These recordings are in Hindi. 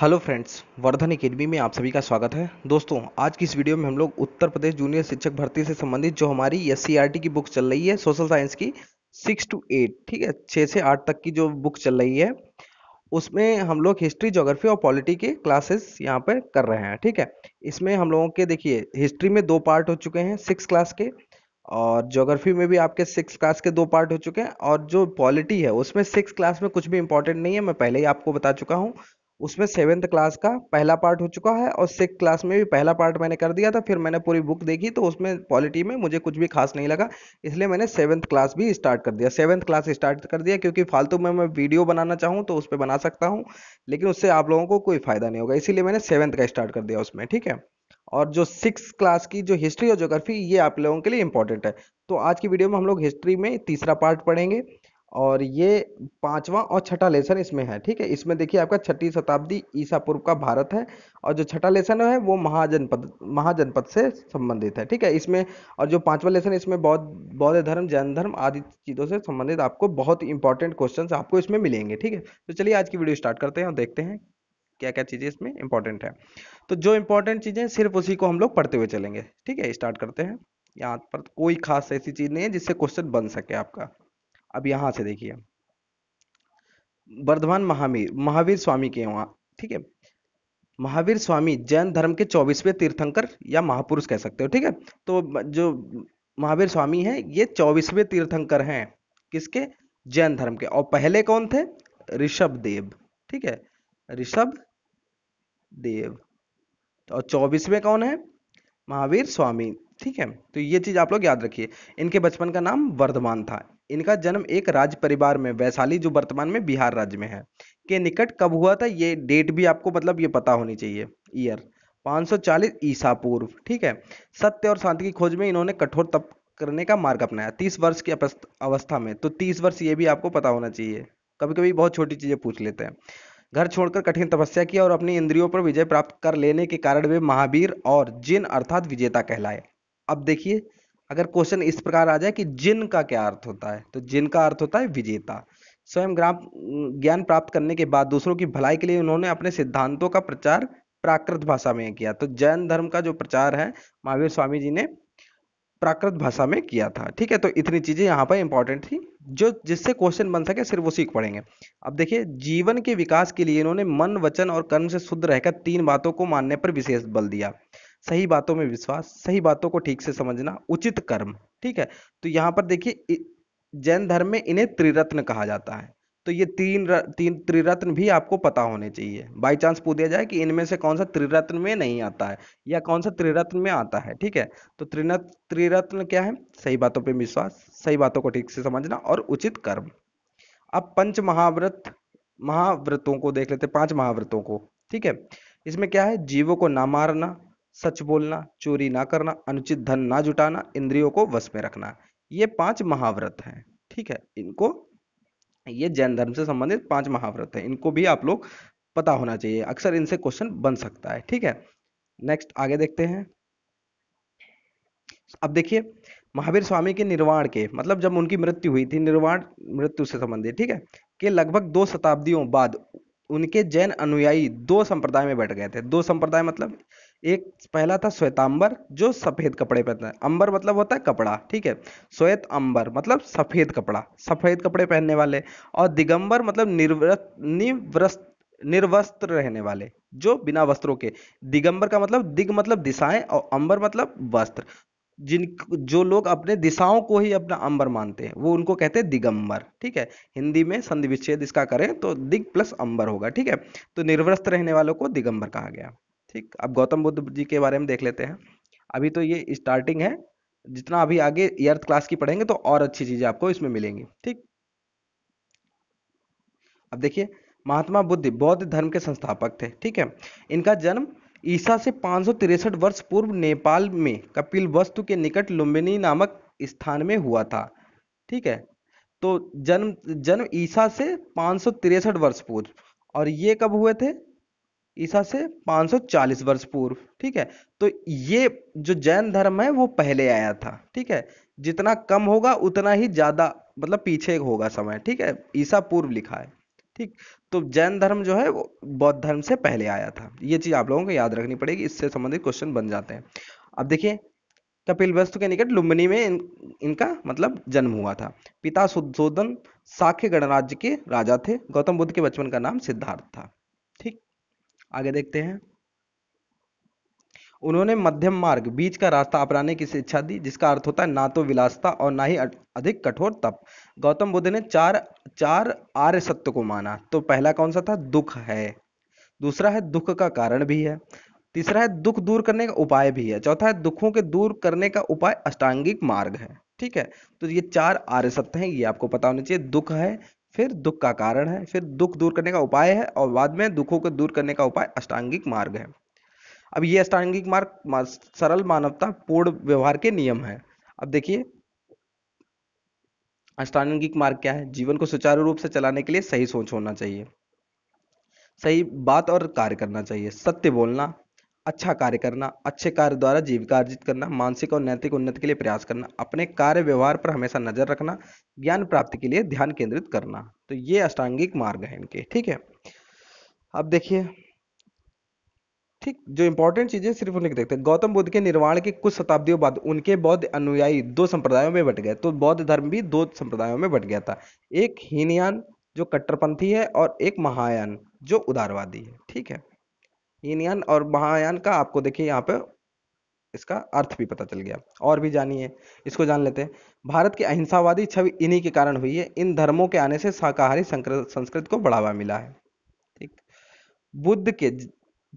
हेलो फ्रेंड्स वर्धन अकेडमी में आप सभी का स्वागत है दोस्तों आज की इस वीडियो में हम लोग उत्तर प्रदेश जूनियर शिक्षक भर्ती से संबंधित जो हमारी एस e की बुक चल रही है सोशल साइंस की सिक्स टू एट ठीक है छः से आठ तक की जो बुक चल रही है उसमें हम लोग हिस्ट्री जोग्राफी और पॉलिटी के क्लासेस यहाँ पर कर रहे हैं ठीक है इसमें हम लोगों के देखिए हिस्ट्री में दो पार्ट हो चुके हैं सिक्स क्लास के और ज्योग्राफी में भी आपके सिक्स क्लास के दो पार्ट हो चुके हैं और जो पॉलिटी है उसमें सिक्स क्लास में कुछ भी इंपॉर्टेंट नहीं है मैं पहले ही आपको बता चुका हूँ उसमें सेवेंथ क्लास का पहला पार्ट हो चुका है और सिक्स क्लास में भी पहला पार्ट मैंने कर दिया था फिर मैंने पूरी बुक देखी तो उसमें पॉलिटी में मुझे कुछ भी खास नहीं लगा इसलिए मैंने सेवन्थ क्लास भी स्टार्ट कर दिया सेवन्थ क्लास स्टार्ट कर दिया क्योंकि फालतू में मैं वीडियो बनाना चाहूँ तो उस पर बना सकता हूँ लेकिन उससे आप लोगों को कोई फ़ायदा नहीं होगा इसीलिए मैंने सेवन्थ का स्टार्ट कर दिया उसमें ठीक है और जो सिक्स क्लास की जो हिस्ट्री और जोग्राफी ये आप लोगों के लिए इंपॉर्टेंट है तो आज की वीडियो में हम लोग हिस्ट्री में तीसरा पार्ट पढ़ेंगे और ये पांचवा और छठा लेसन इसमें है ठीक है इसमें देखिए आपका छठी शताब्दी ईसा पूर्व का भारत है और जो छठा लेसन है वो महाजनपद महाजनपद से संबंधित है ठीक है इसमें और जो पांचवा लेसन इसमें बौद्ध बौद्ध धर्म जैन धर्म आदि चीज़ों से संबंधित आपको बहुत इंपॉर्टेंट क्वेश्चन आपको इसमें मिलेंगे ठीक है तो चलिए आज की वीडियो स्टार्ट करते हैं और देखते हैं क्या क्या चीज़ें इसमें इंपॉर्टेंट है तो जो इंपॉर्टेंट चीज़ें सिर्फ उसी को हम लोग पढ़ते हुए चलेंगे ठीक है स्टार्ट करते हैं यहाँ पर कोई खास ऐसी चीज़ नहीं है जिससे क्वेश्चन बन सके आपका अब यहां से देखिए वर्धमान महावीर महावीर स्वामी के वहां ठीक है महावीर स्वामी जैन धर्म के चौबीसवें तीर्थंकर या महापुरुष कह सकते हो ठीक है तो जो महावीर स्वामी हैं ये चौबीसवें तीर्थंकर हैं किसके जैन धर्म के और पहले कौन थे ऋषभ देव ठीक है ऋषभ देव तो और चौबीसवें कौन है महावीर स्वामी ठीक है तो ये चीज आप लोग याद रखिए इनके बचपन का नाम वर्धमान था इनका जन्म एक राज परिवार में वैशाली जो वर्तमान में बिहार राज्य में है के निकट कब हुआ था ये डेट भी आपको मतलब ये पता होनी चाहिए ईयर 540 ईसा पूर्व ठीक है सत्य और शांति की खोज में इन्होंने कठोर तप करने का मार्ग अपनाया तीस वर्ष की अवस्था में तो तीस वर्ष ये भी आपको पता होना चाहिए कभी कभी बहुत छोटी चीज़ें पूछ लेते हैं घर छोड़कर कठिन तपस्या की और अपनी इंद्रियों पर विजय प्राप्त कर लेने के कारण वे महावीर और जिन अर्थात विजेता कहलाए अब देखिए अगर क्वेश्चन इस प्रकार आ जाए कि जिन का क्या अर्थ होता है तो जिन का अर्थ होता है विजेता स्वयं ग्राम ज्ञान प्राप्त करने के बाद दूसरों की भलाई के लिए उन्होंने अपने सिद्धांतों का प्रचार प्राकृत भाषा में किया तो जैन धर्म का जो प्रचार है महावीर स्वामी जी ने प्राकृत भाषा में किया था ठीक है तो इतनी चीजें यहाँ पर इंपॉर्टेंट थी जो जिससे क्वेश्चन बन सके सिर्फ उसी को पढ़ेंगे अब देखिए जीवन के विकास के लिए इन्होंने मन वचन और कर्म से शुद्ध रहकर तीन बातों को मानने पर विशेष बल दिया सही बातों में विश्वास सही बातों को ठीक से समझना उचित कर्म ठीक है तो यहाँ पर देखिए जैन धर्म में इन्हें त्रिरत्न कहा जाता है तो ये तीन र, तीन त्रिरत्न भी आपको पता होने चाहिए बाई चांस पूछ दिया जाए कि इनमें से कौन सा त्रिरत्न में नहीं आता है या कौन सा त्रिरत्न में आता है ठीक है तो त्रिन त्रिरत्न क्या है सही बातों पर विश्वास सही बातों को ठीक से समझना और उचित कर्म अब पंच महाव्रत महाव्रतों को देख लेते पांच महाव्रतों को ठीक है इसमें क्या है जीवों को ना मारना सच बोलना चोरी ना करना अनुचित धन ना जुटाना इंद्रियों को वश में रखना ये पांच महाव्रत हैं ठीक है इनको ये जैन धर्म से संबंधित पांच महाव्रत हैं इनको भी आप लोग पता होना चाहिए अक्सर इनसे क्वेश्चन बन सकता है ठीक है नेक्स्ट आगे देखते हैं अब देखिए महावीर स्वामी के निर्वाण के मतलब जब उनकी मृत्यु हुई थी निर्वाण मृत्यु से संबंधित ठीक है के लगभग दो शताब्दियों बाद उनके जैन अनुयायी दो संप्रदाय में बैठ गए थे दो संप्रदाय मतलब एक पहला था श्वेतांबर जो सफ़ेद कपड़े पहनता है अंबर मतलब होता है कपड़ा ठीक है श्वेत अंबर मतलब सफ़ेद कपड़ा सफ़ेद कपड़े पहनने वाले और दिगंबर मतलब निर्वृत निवृत निर्वस्त्र रहने वाले जो बिना वस्त्रों के दिगंबर का मतलब दिग मतलब दिशाएं और अंबर मतलब वस्त्र जिन जो लोग अपने दिशाओं को ही अपना अंबर मानते हैं वो उनको कहते हैं दिगंबर ठीक है हिंदी में संधि विच्छेद इसका करें तो दिग प्लस अंबर होगा ठीक है तो निर्वस्त्र रहने वालों को दिगंबर कहा गया ठीक अब गौतम बुद्ध जी के बारे में देख लेते हैं अभी तो ये स्टार्टिंग है जितना अभी आगे एयर्थ क्लास की पढ़ेंगे तो और अच्छी चीज़ें आपको इसमें मिलेंगी ठीक अब देखिए महात्मा बुद्ध बौद्ध धर्म के संस्थापक थे ठीक है इनका जन्म ईसा से पांच वर्ष पूर्व नेपाल में कपिल वस्तु के निकट लुम्बिनी नामक स्थान में हुआ था ठीक है तो जन्म जन्म ईसा से पांच वर्ष पूर्व और ये कब हुए थे ईसा से 540 वर्ष पूर्व ठीक है तो ये जो जैन धर्म है वो पहले आया था ठीक है जितना कम होगा उतना ही ज़्यादा मतलब पीछे होगा समय ठीक है ईसा पूर्व लिखा है ठीक तो जैन धर्म जो है वो बौद्ध धर्म से पहले आया था ये चीज़ आप लोगों को याद रखनी पड़ेगी इससे संबंधित क्वेश्चन बन जाते हैं अब देखिए कपिल वस्तु के निकट लुम्बिनी में इन, इनका मतलब जन्म हुआ था पिता सुधोधन साख्य गणराज्य के राजा थे गौतम बुद्ध के बचपन का नाम सिद्धार्थ था आगे देखते हैं उन्होंने मध्यम मार्ग बीच का रास्ता अपनाने की शिक्षा दी जिसका अर्थ होता है ना तो विलासता और ना ही अधिक कठोर तप गौतम बुद्ध ने चार चार आर्य सत्य को माना तो पहला कौन सा था दुख है दूसरा है दुख का कारण भी है तीसरा है दुख दूर करने का उपाय भी है चौथा है दुखों के दूर करने का उपाय अष्टांगिक मार्ग है ठीक है तो ये चार आर्य सत्य हैं ये आपको पता होना चाहिए दुख है फिर दुख का कारण है फिर दुख दूर करने का उपाय है और बाद में दुखों को दूर करने का उपाय अष्टांगिक मार्ग है अब ये अष्टांगिक मार्ग सरल मानवता पूर्ण व्यवहार के नियम है अब देखिए अष्टांगिक मार्ग क्या है जीवन को सुचारू रूप से चलाने के लिए सही सोच होना चाहिए सही बात और कार्य करना चाहिए सत्य बोलना अच्छा कार्य करना अच्छे कार्य द्वारा जीविका अर्जित करना मानसिक और नैतिक उन्नति के लिए प्रयास करना अपने कार्य व्यवहार पर हमेशा नजर रखना ज्ञान प्राप्ति के लिए ध्यान केंद्रित करना तो ये अष्टांगिक मार्ग है इनके ठीक है अब देखिए ठीक जो इंपॉर्टेंट चीजें सिर्फ उन्हें देखते हैं गौतम बुद्ध के निर्वाण के कुछ शताब्दियों बाद उनके बौद्ध अनुयायी दो संप्रदायों में बट गए तो बौद्ध धर्म भी दो संप्रदायों में बट गया था एक हीनयान जो कट्टरपंथी है और एक महायान जो उदारवादी है ठीक है इन यान और महायान का आपको देखिए यहाँ पे इसका अर्थ भी पता चल गया और भी जानिए इसको जान लेते हैं भारत की अहिंसावादी छवि इन्हीं के कारण हुई है इन धर्मों के आने से शाकाहारी संस्कृत को बढ़ावा मिला है ठीक बुद्ध के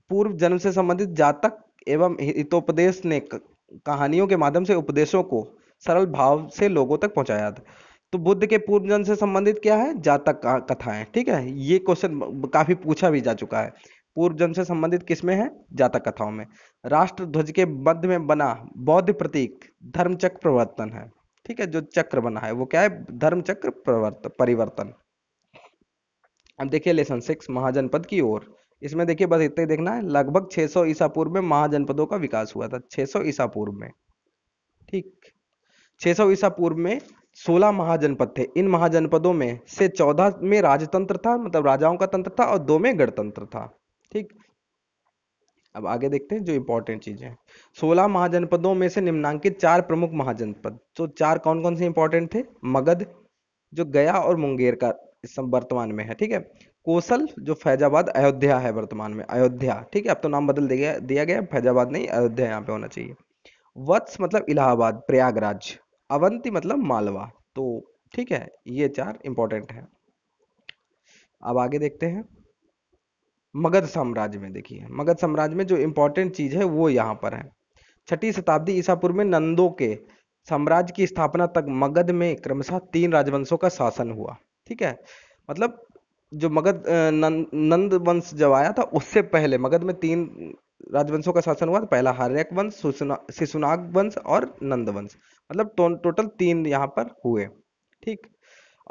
पूर्व जन्म से संबंधित जातक एवं हितोपदेश ने कहानियों के माध्यम से उपदेशों को सरल भाव से लोगों तक पहुंचाया था तो बुद्ध के पूर्व जन्म से संबंधित क्या है जातक कथाएं ठीक है ये क्वेश्चन काफी पूछा भी जा चुका है पूर्व जन्म से संबंधित किसमें है जातक कथाओं में राष्ट्र ध्वज के मध्य में बना बौद्ध प्रतीक धर्म चक्र प्रवर्तन है ठीक है जो चक्र बना है वो क्या है धर्म प्रवर्तन परिवर्तन अब देखिए लेसन सिक्स महाजनपद की ओर इसमें देखिए बस इतना ही देखना है लगभग 600 ईसा पूर्व में महाजनपदों का विकास हुआ था 600 ईसा पूर्व में ठीक 600 ईसा पूर्व में 16 महाजनपद थे इन महाजनपदों में से 14 में राजतंत्र था मतलब राजाओं का तंत्र था और दो में गणतंत्र था ठीक अब आगे देखते हैं जो इंपॉर्टेंट चीजें हैं सोलह महाजनपदों में से निम्नांकित चार प्रमुख महाजनपद तो चार कौन कौन से इंपॉर्टेंट थे मगध जो गया और मुंगेर का इस समय वर्तमान में है ठीक है कोसल जो फैजाबाद अयोध्या है वर्तमान में अयोध्या ठीक है अब तो नाम बदल दिया दिया गया फैजाबाद नहीं अयोध्या यहाँ पे होना चाहिए वत्स मतलब इलाहाबाद प्रयागराज अवंती मतलब मालवा तो ठीक है ये चार इंपॉर्टेंट है अब आगे देखते हैं मगध साम्राज्य में देखिए मगध साम्राज्य में जो इम्पोर्टेंट चीज है वो यहाँ पर है छठी शताब्दी ईसापुर में नंदो के साम्राज्य की स्थापना तक मगध में क्रमशः तीन राजवंशों का शासन हुआ ठीक है मतलब जो मगध नं, नंद वंश जब आया था उससे पहले मगध में तीन राजवंशों का शासन हुआ था पहला हर्यक वंश शिशुनाग वंश और नंद वंश मतलब टोटल तीन यहाँ पर हुए ठीक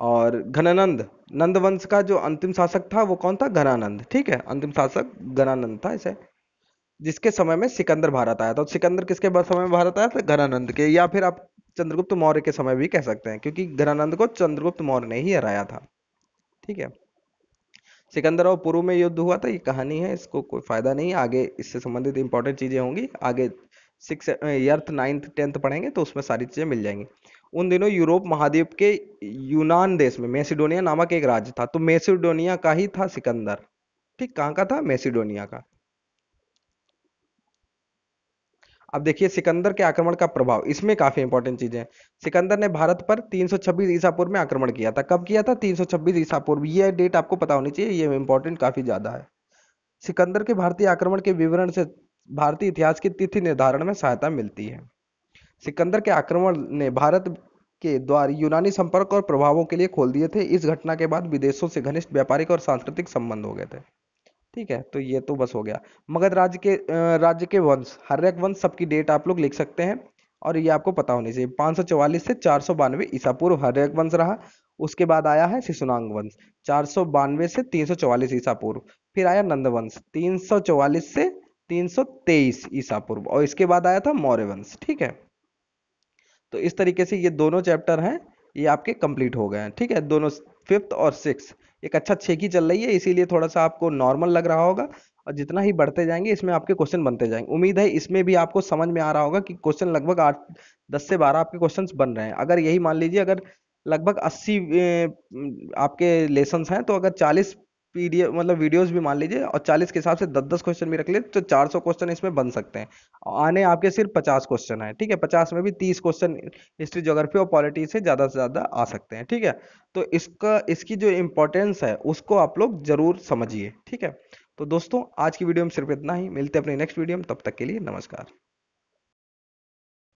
और घनानंद नंद वंश का जो अंतिम शासक था वो कौन था घनानंद ठीक है अंतिम शासक घनानंद था इसे जिसके समय में सिकंदर भारत आया था सिकंदर किसके समय में भारत आया था घनानंद के या फिर आप चंद्रगुप्त मौर्य के समय भी कह सकते हैं क्योंकि घनानंद को चंद्रगुप्त मौर्य ने ही हराया था ठीक है सिकंदर और पूर्व में युद्ध हुआ था ये कहानी है इसको कोई फायदा नहीं आगे इससे संबंधित इंपॉर्टेंट चीजें होंगी आगे सिक्स एर्थ नाइन्थ टेंथ पढ़ेंगे तो उसमें सारी चीजें मिल जाएंगी उन दिनों यूरोप महाद्वीप के यूनान देश में मैसिडोनिया नामक एक राज्य था तो मैसिडोनिया का ही था सिकंदर ठीक कहां का था मैसिडोनिया का अब देखिए सिकंदर के आक्रमण का प्रभाव इसमें काफी इंपॉर्टेंट चीजें सिकंदर ने भारत पर 326 ईसा पूर्व में आक्रमण किया था कब किया था 326 ईसा पूर्व यह डेट आपको पता होनी चाहिए यह इंपॉर्टेंट काफी ज्यादा है सिकंदर के भारतीय आक्रमण के विवरण से भारतीय इतिहास की तिथि निर्धारण में सहायता मिलती है सिकंदर के आक्रमण ने भारत के द्वार यूनानी संपर्क और प्रभावों के लिए खोल दिए थे इस घटना के बाद विदेशों से घनिष्ठ व्यापारिक और सांस्कृतिक संबंध हो गए थे ठीक है तो ये तो बस हो गया मगध राज्य के राज्य के वंश हर एक वंश सबकी डेट आप लोग लिख सकते हैं और ये आपको पता होनी चाहिए पांच से चार सौ बानवे ईसा पूर्व हर एक वंश रहा उसके बाद आया है शिशुनांग वंश चार सौ बानवे से तीन सौ चौवालीस ईसा पूर्व फिर आया नंद वंश तीन सौ चौवालीस से तीन सौ तेईस ईसा पूर्व और इसके बाद आया था मौर्य वंश ठीक है तो इस तरीके से ये दोनों चैप्टर हैं ये आपके कंप्लीट हो गए हैं ठीक है दोनों फिफ्थ और सिक्स एक अच्छा छेकी चल रही है इसीलिए थोड़ा सा आपको नॉर्मल लग रहा होगा और जितना ही बढ़ते जाएंगे इसमें आपके क्वेश्चन बनते जाएंगे उम्मीद है इसमें भी आपको समझ में आ रहा होगा कि क्वेश्चन लगभग आठ दस से बारह आपके क्वेश्चन बन रहे हैं अगर यही मान लीजिए अगर लगभग अस्सी आपके लेसन हैं तो अगर चालीस पीडीएफ मतलब वीडियोस भी मान लीजिए और 40 के हिसाब से 10 10 क्वेश्चन भी रख ले तो 400 क्वेश्चन इसमें बन सकते हैं आने आपके सिर्फ 50 क्वेश्चन है ठीक है 50 में भी 30 क्वेश्चन हिस्ट्री जोग्राफी और पॉलिटी से ज़्यादा से ज़्यादा आ सकते हैं ठीक है तो इसका इसकी जो इम्पोर्टेंस है उसको आप लोग ज़रूर समझिए ठीक है तो दोस्तों आज की वीडियो में सिर्फ इतना ही मिलते हैं अपने नेक्स्ट वीडियो में तब तक के लिए नमस्कार